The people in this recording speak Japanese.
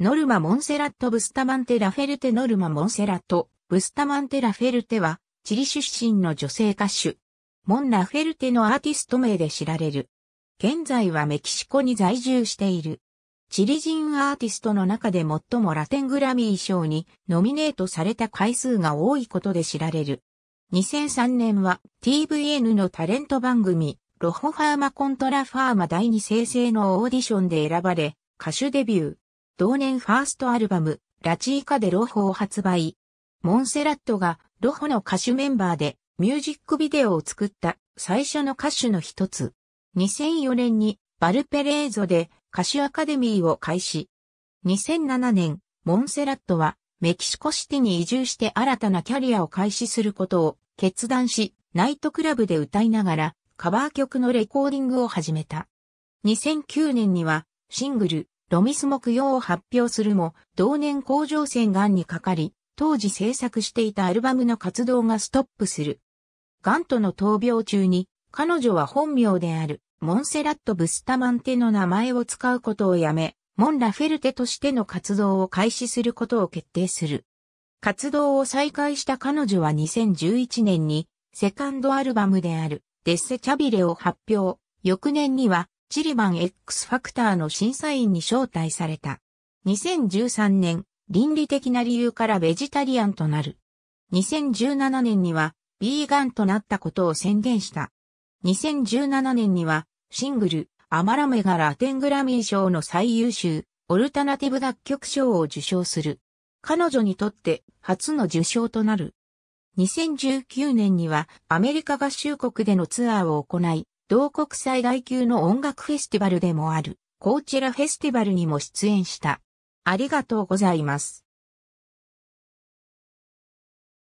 ノルマ・モンセラット・ブスタマンテ・ラフェルテ・ノルマ・モンセラット・ブスタマンテ・ラフェルテは、チリ出身の女性歌手。モン・ラフェルテのアーティスト名で知られる。現在はメキシコに在住している。チリ人アーティストの中で最もラテングラミー賞にノミネートされた回数が多いことで知られる。2003年は TVN のタレント番組、ロホファーマ・コントラ・ファーマ第2生成のオーディションで選ばれ、歌手デビュー。同年ファーストアルバム、ラチーカでロホを発売。モンセラットがロホの歌手メンバーでミュージックビデオを作った最初の歌手の一つ。2004年にバルペレーゾで歌手アカデミーを開始。2007年、モンセラットはメキシコシティに移住して新たなキャリアを開始することを決断し、ナイトクラブで歌いながらカバー曲のレコーディングを始めた。2009年にはシングルロミス木曜を発表するも、同年甲状腺癌にかかり、当時制作していたアルバムの活動がストップする。癌との闘病中に、彼女は本名である、モンセラット・ブスタマンテの名前を使うことをやめ、モン・ラフェルテとしての活動を開始することを決定する。活動を再開した彼女は2011年に、セカンドアルバムである、デッセ・チャビレを発表。翌年には、チリバン X ファクターの審査員に招待された。2013年、倫理的な理由からベジタリアンとなる。2017年には、ビーガンとなったことを宣言した。2017年には、シングル、アマラメガラテングラミー賞の最優秀、オルタナティブ楽曲賞を受賞する。彼女にとって初の受賞となる。2019年にはアメリカ合衆国でのツアーを行い、同国際外級の音楽フェスティバルでもあるコーチェラフェスティバルにも出演した。ありがとうございます。